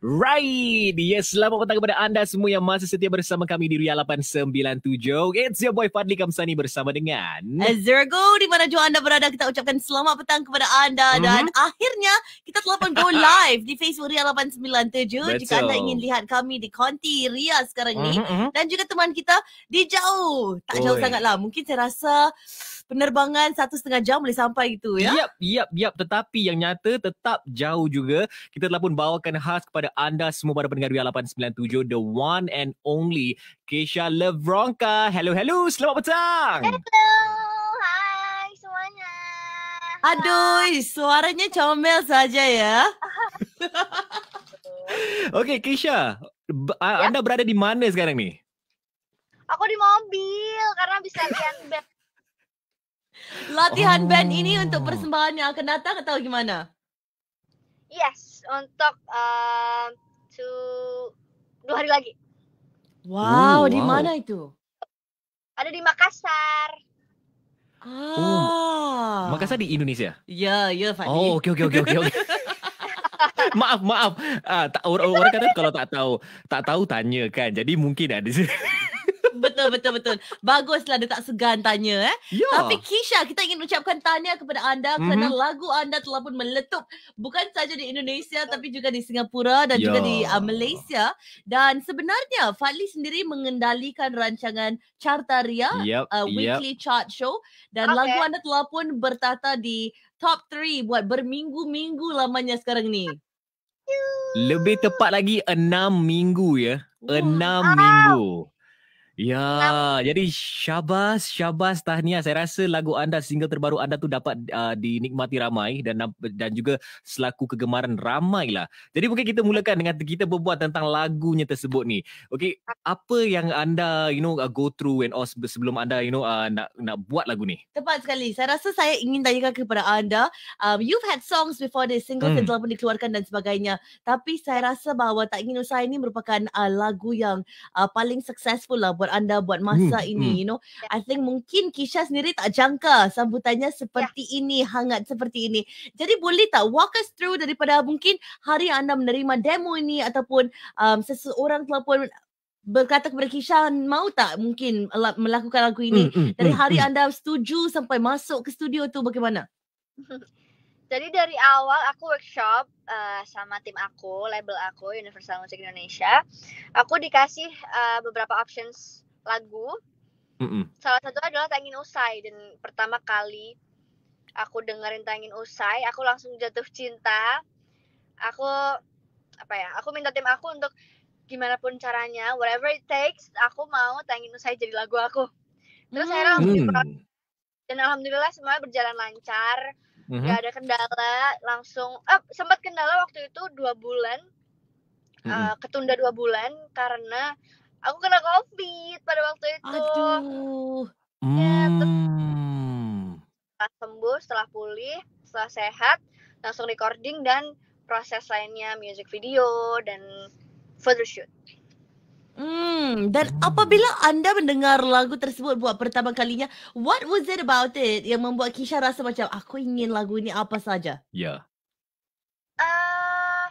Right. Yes, selamat petang kepada anda semua yang masih setia bersama kami di Ria 897. It's your boy Fadli Kamsani bersama dengan Azurgo di mana jua anda berada kita ucapkan selamat petang kepada anda mm-hmm. dan mhm. akhirnya kita telah pun go live di Facebook Ria 897. Betul. Jika anda ingin lihat kami di Konti Ria sekarang ni mm-hmm. dan juga teman kita di jauh. Tak jauh Oi. sangatlah. Mungkin saya rasa penerbangan satu setengah jam boleh sampai itu, ya. Yap, yap, yap. Tetapi yang nyata tetap jauh juga. Kita telah pun bawakan khas kepada anda semua pada pendengar Ria 897. The one and only Keisha Levronka. Hello, hello. Selamat petang. Hello. Hai semuanya. Aduh, suaranya comel saja ya. okay, Keisha. B- ya. Anda berada di mana sekarang ni? Aku di mobil karena bisa lihat latihan oh. band ini oh. untuk persembahan yang akan datang atau gimana? Yes, untuk uh, dua hari lagi. Wow, oh, di mana itu? Ada di Makassar. Ah. Oh, Makassar di Indonesia? Ya, ya, Fadi. Oh, okey, okey, okey, okey. Okay. maaf, maaf. Uh, tak, orang, orang kata kalau tak tahu, tak tahu tanya kan. Jadi mungkin ada. betul betul betul. Baguslah dia tak segan tanya eh. Ya. Tapi Kisha kita ingin ucapkan tanya kepada anda mm-hmm. kerana mhm. lagu anda telah pun meletup bukan sahaja di Indonesia tapi juga di Singapura dan ya. juga di ya. uh, Malaysia dan sebenarnya Fadli sendiri mengendalikan rancangan Carta Ria yep. uh, Weekly yep. Chart Show dan okay. lagu anda telah pun bertata di top 3 buat berminggu-minggu lamanya sekarang ni. Lebih tepat lagi enam minggu ya. enam wow. minggu. Ya, Enam. jadi syabas, syabas tahniah. Saya rasa lagu anda, single terbaru anda tu dapat uh, dinikmati ramai dan dan juga selaku kegemaran ramailah. Jadi mungkin kita mulakan dengan kita berbuat tentang lagunya tersebut ni. Okey, apa yang anda you know uh, go through and all oh, sebelum anda you know uh, nak nak buat lagu ni? Tepat sekali. Saya rasa saya ingin tanyakan kepada anda, um, you've had songs before the single hmm. telah pun dikeluarkan dan sebagainya. Tapi saya rasa bahawa tak ingin usai ini merupakan uh, lagu yang uh, paling successful lah sahabat anda buat masa hmm. ini, hmm. you know. I think mungkin Kisha sendiri tak jangka sambutannya seperti yeah. ini, hangat seperti ini. Jadi boleh tak walk us through daripada mungkin hari anda menerima demo ini ataupun um, seseorang telah pun berkata kepada Kisha mau tak mungkin melakukan lagu ini mm, dari hmm, hari mm, anda setuju sampai masuk ke studio tu bagaimana jadi dari awal aku workshop uh, sama tim aku, label aku Universal Music Indonesia. Aku dikasih uh, beberapa options lagu. Mm-mm. Salah satu adalah Tangin Usai dan pertama kali aku dengerin Tangin Usai, aku langsung jatuh cinta. Aku apa ya? Aku minta tim aku untuk gimana pun caranya, whatever it takes, aku mau Tangin Usai jadi lagu aku. Terus mm. akhirnya langsung mm. dan alhamdulillah semuanya berjalan lancar mm-hmm. gak mhm. ada kendala langsung eh, sempat kendala waktu itu dua bulan mm-hmm. uh, ketunda dua bulan karena aku kena covid pada waktu itu aduh ya, hmm. setelah sembuh setelah pulih setelah sehat langsung recording dan proses lainnya music video dan photoshoot Hmm, dan apabila anda mendengar lagu tersebut buat pertama kalinya, what was it about it yang membuat Kisha rasa macam aku ingin lagu ini apa saja? Ya. Yeah. Uh,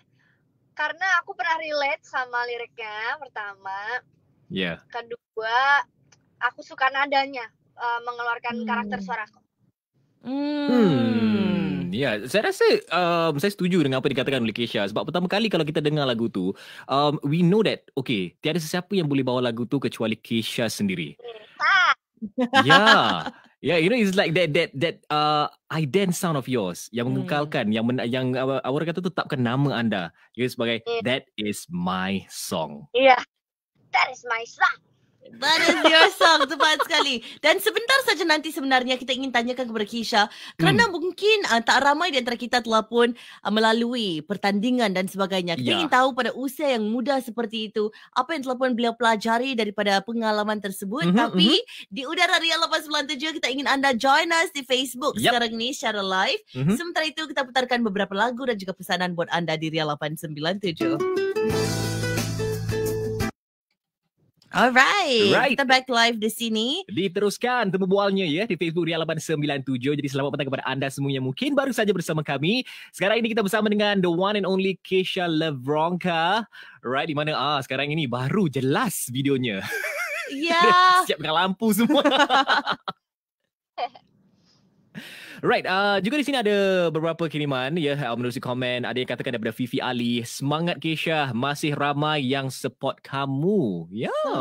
karena aku pernah relate sama liriknya pertama. Ya. Yeah. Kedua, aku suka nadanya uh, mengeluarkan hmm. karakter suaraku. Hmm. hmm. Ya, kan. yeah. saya rasa um, saya setuju dengan apa dikatakan oleh Kesha. Sebab pertama kali kalau kita dengar lagu tu, um, we know that, okay, tiada sesiapa yang boleh bawa lagu tu kecuali Kesha sendiri. Ya. Yeah. yeah, you know it's like that that that uh ident sound of yours yang mengekalkan hmm. yang men, yang uh, orang kata tetapkan nama anda. You sebagai yeah. that is my song. Yeah. That is my song your song tepat sekali. Dan sebentar saja nanti sebenarnya kita ingin tanyakan kepada Kisha kerana hmm. mungkin uh, tak ramai di antara kita telah pun uh, melalui pertandingan dan sebagainya. Kita ya. ingin tahu pada usia yang muda seperti itu apa yang telah pun beliau pelajari daripada pengalaman tersebut. Mm-hmm, Tapi mm-hmm. di udara Ria 897 kita ingin anda join us di Facebook yep. sekarang ni secara live. Mm-hmm. Sementara itu kita putarkan beberapa lagu dan juga pesanan buat anda di Ria 897. Alright, right. kita back live di sini. Diteruskan temu bualnya ya di Facebook Ria 897. Jadi selamat datang kepada anda semua yang mungkin baru saja bersama kami. Sekarang ini kita bersama dengan the one and only Keisha Lebronka. Right, di mana ah sekarang ini baru jelas videonya. Ya. Yeah. Siap dengan lampu semua. Right, uh, juga di sini ada beberapa kiriman ya yeah, uh, menerusi komen. Ada yang katakan daripada Fifi Ali, semangat Kesha, masih ramai yang support kamu. Yeah.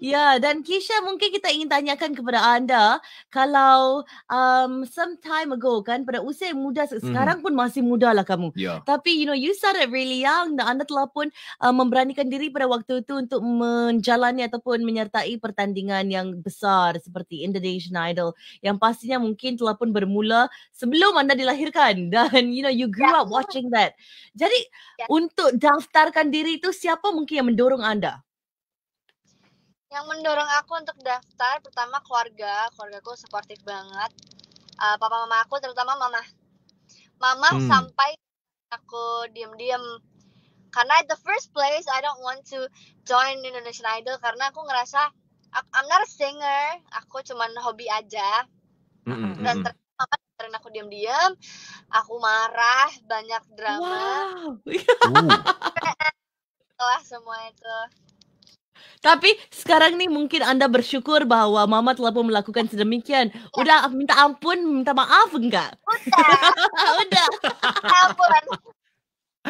Ya, dan Kisha mungkin kita ingin tanyakan kepada anda kalau um, some time ago kan pada usia yang muda mm. sekarang pun masih muda lah kamu. Yeah. Tapi you know you started really young dan anda telah pun uh, memberanikan diri pada waktu itu untuk menjalani ataupun menyertai pertandingan yang besar seperti Indonesian Idol yang pastinya mungkin telah pun bermula sebelum anda dilahirkan dan you know you ya. grew yeah. up watching that. Jadi yeah. untuk daftarkan diri itu siapa mungkin yang mendorong anda? yang mendorong aku untuk daftar pertama keluarga keluargaku supportive banget uh, papa mama aku terutama mama mama hmm. sampai aku diem-diem karena the first place I don't want to join Indonesian Idol karena aku ngerasa I'm not a singer aku cuman hobi aja mm -hmm. dan hmm. terutama karena aku diem diem aku marah banyak drama wow. setelah semua itu Tapi sekarang ni mungkin anda bersyukur bahawa mama telah pun melakukan sedemikian. Udah minta ampun, minta maaf enggak? Udah. Udah. ampun.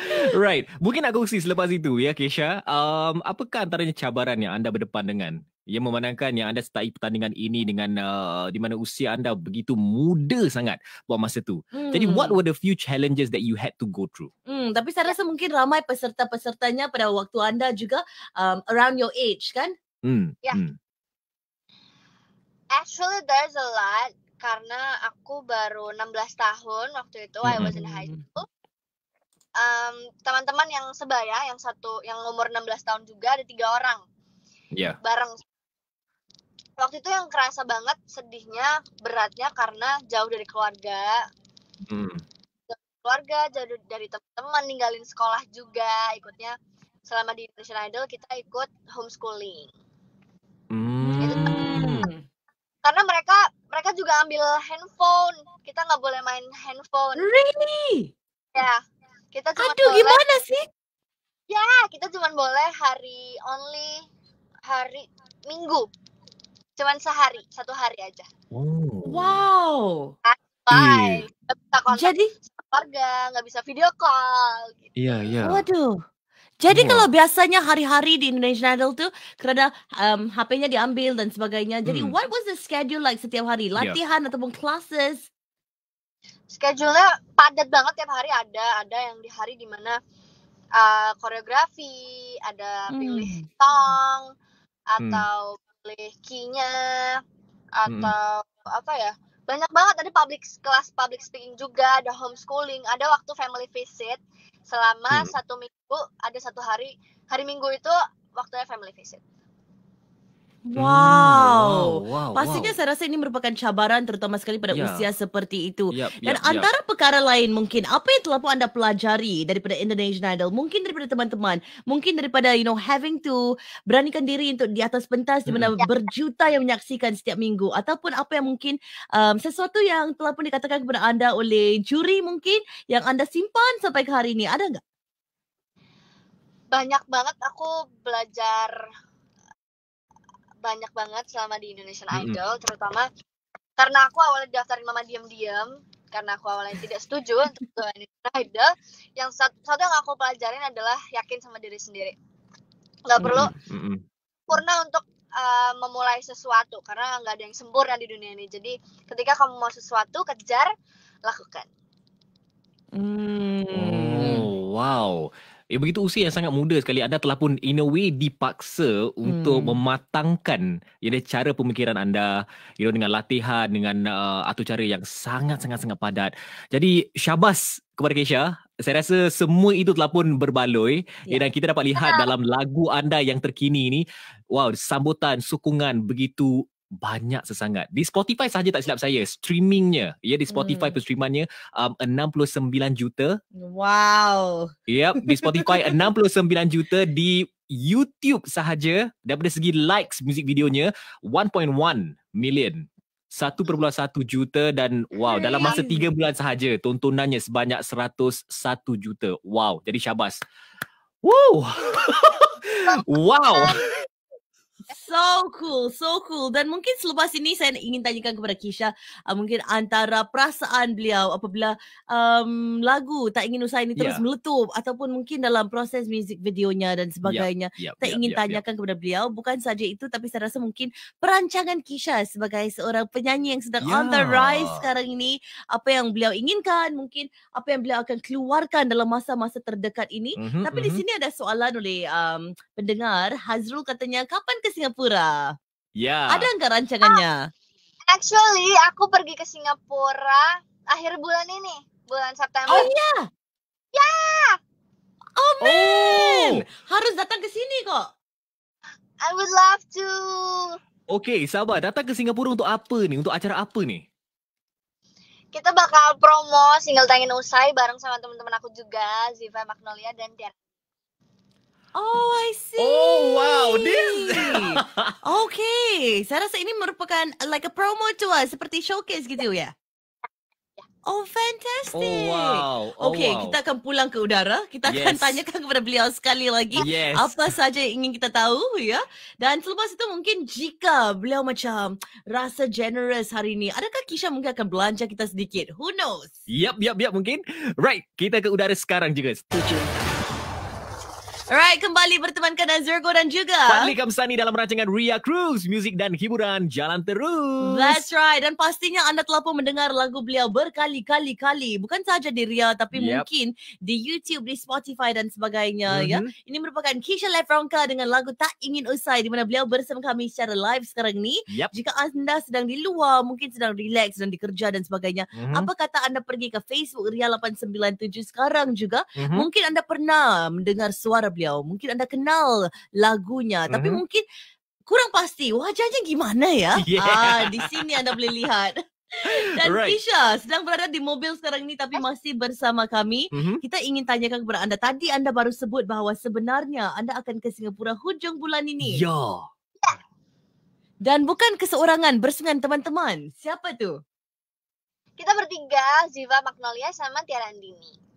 right. Mungkin nak kongsi selepas itu ya Kesha. Um, apakah antaranya cabaran yang anda berdepan dengan? Yang memandangkan yang anda setai pertandingan ini dengan uh, di mana usia anda begitu muda sangat buat masa itu. Hmm. Jadi what hmm. were the few challenges that you had to go through? Hmm, tapi saya rasa mungkin ramai peserta-pesertanya pada waktu anda juga um, around your age kan? Hmm. Yeah. Hmm. Actually there's a lot karena aku baru 16 tahun waktu itu mm-hmm. I was in high hmm. school. teman teman-teman yang sebaya yang satu yang umur 16 tahun juga ada tiga orang yeah. bareng waktu itu yang kerasa banget sedihnya beratnya karena jauh dari keluarga mm. jauh dari keluarga jauh dari teman-teman ninggalin sekolah juga ikutnya selama di Indonesian Idol kita ikut homeschooling hmm. karena mereka mereka juga ambil handphone kita nggak boleh main handphone really ya kita cuma Aduh, boleh, gimana sih? Ya, kita cuma boleh hari only hari Minggu. Cuman sehari, satu hari aja. Oh. Wow. Bye. Jadi keluarga, nggak bisa video call. Gitu. Iya, iya. Waduh. Jadi iya. kalau biasanya hari-hari di Indonesian Idol tuh karena um, HP-nya diambil dan sebagainya. Jadi hmm. what was the schedule like setiap hari? Iya. Latihan yeah. ataupun classes? schedule-nya padat banget tiap hari ada ada yang di hari dimana uh, eh, koreografi ada pilih hmm. song atau hmm. pilih key hmm. atau hmm. apa ya banyak banget ada public kelas public speaking juga ada homeschooling ada waktu family visit selama hmm. satu minggu ada satu hari hari minggu itu waktunya family visit Hmm, wow. Wow, wow. Pastinya wow. saya rasa ini merupakan cabaran terutama sekali pada yeah. usia seperti itu. Yep, Dan yep, antara perkara lain mungkin apa yang telah pun anda pelajari daripada Indonesian Idol, mungkin daripada teman-teman, mungkin daripada you know having to beranikan diri untuk di atas pentas di mana hmm. berjuta yang menyaksikan setiap minggu ataupun apa yang mungkin um, sesuatu yang telah pun dikatakan kepada anda oleh juri mungkin yang anda simpan sampai ke hari ini ada enggak? Banyak banget aku belajar banyak banget selama di Indonesian Idol, mm -hmm. terutama karena aku awalnya daftarin mama diam-diam karena aku awalnya tidak setuju untuk ke Indonesian Idol. Yang satu, satu yang aku pelajarin adalah yakin sama diri sendiri. Gak perlu mm -hmm. purna untuk uh, memulai sesuatu karena nggak ada yang sempurna di dunia ini. Jadi ketika kamu mau sesuatu, kejar, lakukan. Mm. Oh, wow. Ya begitu usia yang sangat muda sekali anda telah pun in a way dipaksa untuk hmm. mematangkan ya cara pemikiran anda you know dengan latihan dengan uh, atau cara yang sangat-sangat sangat padat. Jadi syabas kepada Kesha. Saya rasa semua itu telah pun berbaloi ya. Ya, dan kita dapat lihat dalam lagu anda yang terkini ini wow sambutan sokongan begitu banyak sesangat. Di Spotify saja tak silap saya, streamingnya. Ya, di Spotify hmm. penstreamannya um, 69 juta. Wow. Yep, di Spotify 69 juta. Di YouTube sahaja, daripada segi likes music videonya, 1.1 million. 1.1 juta dan wow hmm, dalam masa 3 bulan sahaja tontonannya sebanyak 101 juta. Wow, jadi syabas. Woo. wow. So cool, so cool. Dan mungkin selepas ini saya ingin tanyakan kepada Kisha uh, mungkin antara perasaan beliau apabila um, lagu Tak Ingin Usai ini terus yeah. meletup ataupun mungkin dalam proses music videonya dan sebagainya. Yep, yep, tak yep, ingin yep, tanyakan yep. kepada beliau bukan saja itu tapi saya rasa mungkin perancangan Kisha sebagai seorang penyanyi yang sedang yeah. on the ya. rise sekarang ini apa yang beliau inginkan, mungkin apa yang beliau akan keluarkan dalam masa-masa terdekat ini. Mm-hmm, tapi mm-hmm. di mhm. sini ada soalan oleh um, pendengar Hazrul katanya kapan ke Singapura? Ya. Yeah. Ada nggak ah, rancangannya? Oh, actually, aku pergi ke Singapura akhir bulan ini, bulan September. Oh iya. Ya. Yeah. Oh man, oh. harus datang ke sini kok. I would love to. Oke, okay, sahabat, datang ke Singapura untuk apa nih? Untuk acara apa nih? Kita bakal promo single Tangan usai bareng sama teman-teman aku juga, Ziva Magnolia dan Tiara okay. Saya rasa ini merupakan uh, like a promo to us. Lah, seperti showcase gitu ya. Oh, fantastic. Oh, wow. Oh, okay, wow. kita akan pulang ke udara. Kita yes. akan tanyakan kepada beliau sekali lagi. Yes. Apa saja yang ingin kita tahu, ya. Dan selepas itu mungkin jika beliau macam rasa generous hari ini, adakah Kisha mungkin akan belanja kita sedikit? Who knows? Yap, yap, yap, mungkin. Right, kita ke udara sekarang juga. Tujuh. Alright, kembali bertemankan dan Zergo dan juga Fadli Kamsani dalam rancangan Ria Cruz Music dan hiburan jalan terus That's right Dan pastinya anda telah pun mendengar lagu beliau berkali-kali-kali Bukan sahaja di Ria Tapi yep. mungkin di YouTube, di Spotify dan sebagainya mm-hmm. ya. Mhm. Ini merupakan Kisha Lefronka dengan lagu Tak Ingin Usai Di mana beliau bersama kami secara live sekarang ni yep. Jika anda sedang di luar Mungkin sedang relax, dan dikerja dan sebagainya mm-hmm. Apa kata anda pergi ke Facebook Ria 897 sekarang juga mm-hmm. Mungkin anda pernah mendengar suara beliau beliau. Mungkin anda kenal lagunya mm-hmm. tapi hmm. mungkin kurang pasti wajahnya gimana ya? Yeah. Ah di sini anda boleh lihat. Dan right. Kisha sedang berada di mobil sekarang ini, tapi masih bersama kami. Mm-hmm. Kita ingin tanyakan kepada anda. Tadi anda baru sebut bahawa sebenarnya anda akan ke Singapura hujung bulan ini. Ya. Yeah. Dan bukan keseorangan bersengan teman-teman. Siapa tu? Kita bertiga, Ziva Magnolia sama Tiara Andini.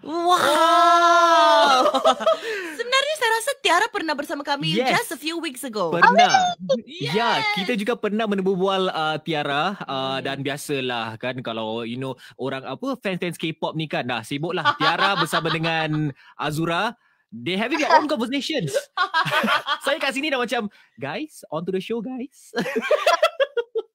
Wow. Oh. Sebenarnya saya rasa Tiara pernah bersama kami yes. just a few weeks ago. Pernah. Oh, ya, yes. Ya, kita juga pernah menebubual uh, Tiara uh, yeah. Hmm. dan biasalah kan kalau you know orang apa fans-fans K-pop ni kan dah sibuklah Tiara bersama dengan Azura They have their own conversations. Saya kat sini dah macam, guys, on to the show guys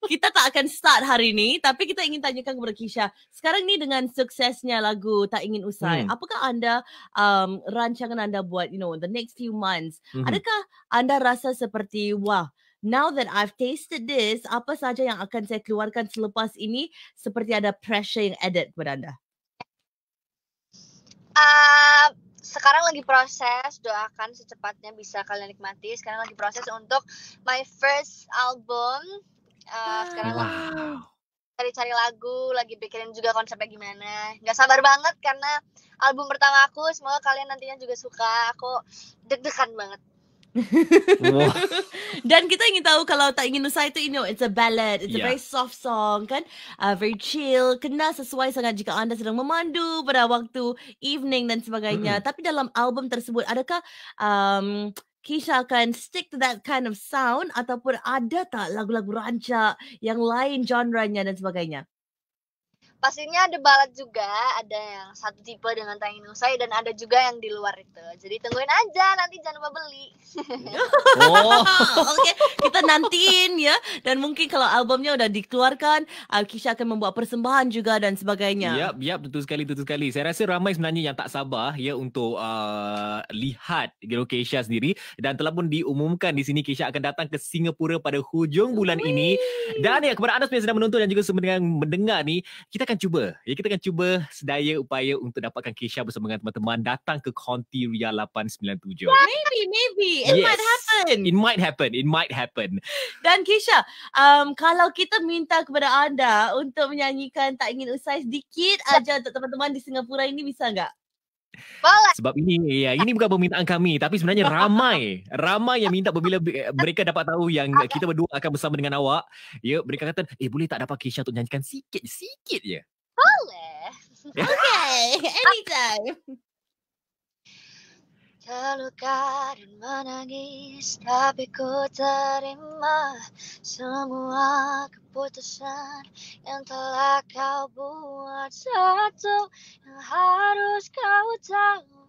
kita tak akan start hari ni tapi kita ingin tanyakan kepada Kisha. Sekarang ni dengan suksesnya lagu Tak Ingin Usai, hmm. apakah anda um rancangan anda buat you know the next few months? Hmm. Adakah anda rasa seperti wah Now that I've tasted this, apa saja yang akan saya keluarkan selepas ini seperti ada pressure yang added kepada anda? Uh, sekarang lagi proses, doakan secepatnya bisa kalian nikmati. Sekarang lagi proses untuk my first album uh, sekarang wow. lagi cari-cari lagu lagi pikirin juga konsepnya gimana Gak sabar banget karena album pertama aku semoga kalian nantinya juga suka aku deg-degan banget Dan kita ingin tahu kalau tak ingin usai itu, you know, it's a ballad, it's yeah. a iya. very soft song kan, uh, very chill, kena sesuai sangat jika anda sedang memandu pada waktu evening dan sebagainya. Mm. Tapi dalam album tersebut adakah um, Kisha akan stick to that kind of sound ataupun ada tak lagu-lagu rancak yang lain genre-nya dan sebagainya? pastinya ada balat juga, ada yang satu tipe dengan tangan nusai dan ada juga yang di luar itu. Jadi tungguin aja, nanti jangan lupa beli. Oh. oh. Oke, okay. kita nantiin ya. Dan mungkin kalau albumnya udah dikeluarkan, uh, Kisha akan membuat persembahan juga dan sebagainya. Ya, yep, yep, betul sekali, betul sekali. Saya rasa ramai sebenarnya yang tak sabar ya untuk uh, lihat you know, Kisha sendiri. Dan telah pun diumumkan di sini Kisha akan datang ke Singapura pada hujung bulan Wee. ini. Dan ya, kepada anda yang sedang menonton dan juga sedang mendengar ni, kita akan akan cuba. Ya kita akan cuba sedaya upaya untuk dapatkan Kesha bersama dengan teman-teman datang ke Conti Ria 897. Maybe maybe it yes. might happen. It might happen. It might happen. Dan Kesha, um kalau kita minta kepada anda untuk menyanyikan tak ingin usai sedikit aja untuk teman-teman di Singapura ini bisa enggak? Boleh. Sebab ini ya, ini bukan permintaan kami tapi sebenarnya ramai ramai yang minta apabila mereka dapat tahu yang kita berdua akan bersama dengan awak. Ya, mereka kata, "Eh, boleh tak dapat Kisha untuk nyanyikan sikit-sikit je?" Boleh. Ya. okay, anytime. Terlukaran menangis Tapi ku terima Semua keputusan Yang telah kau buat Satu yang harus kau tahu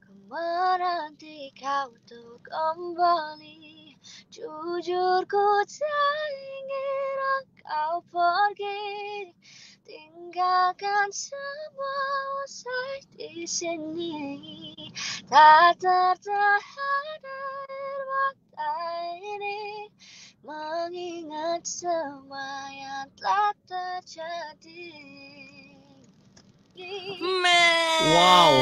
Ku menanti kau untuk kembali Jujur ku tak ingin kau pergi tinggalkan semua usai di sini tak tertahan waktu ini mengingat semua yang telah terjadi. Man. Wow.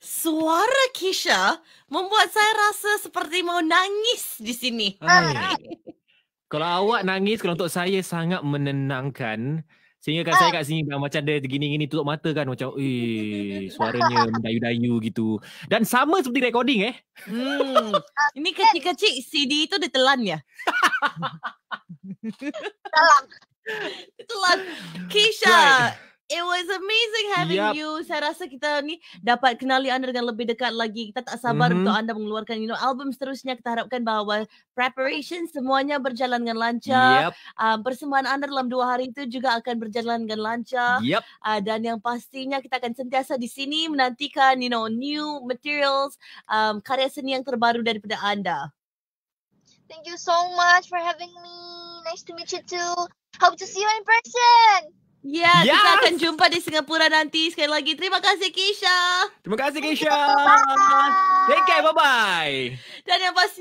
Suara Kisha membuat saya rasa seperti mau nangis di sini. Kalau awak nangis, kalau untuk saya sangat menenangkan. Sehingga kan ah. saya kat sini macam dia gini-gini tutup mata kan macam eh suaranya mendayu-dayu gitu. Dan sama seperti recording eh. Hmm. Ini kecil-kecil CD itu dia telan ya. telan. Telan. Kisha it was amazing having yep. you. Saya rasa kita ni dapat kenali anda dengan lebih dekat lagi. Kita tak sabar mm-hmm. untuk anda mengeluarkan you know album seterusnya. Kita harapkan bahawa preparation semuanya berjalan dengan lancar. Yep. Um, ah, persembahan anda dalam dua hari itu juga akan berjalan dengan lancar. Yep. Uh, ah, dan yang pastinya kita akan sentiasa di sini menantikan you know new materials, um, karya seni yang terbaru daripada anda. Thank you so much for having me. Nice to meet you too. Hope to see you in person. Ya, yes. kita akan jumpa di Singapura nanti. Sekali lagi, terima kasih Kisha. Terima kasih Kisha. Bye bye. Take care, bye-bye. Dan yang pasti.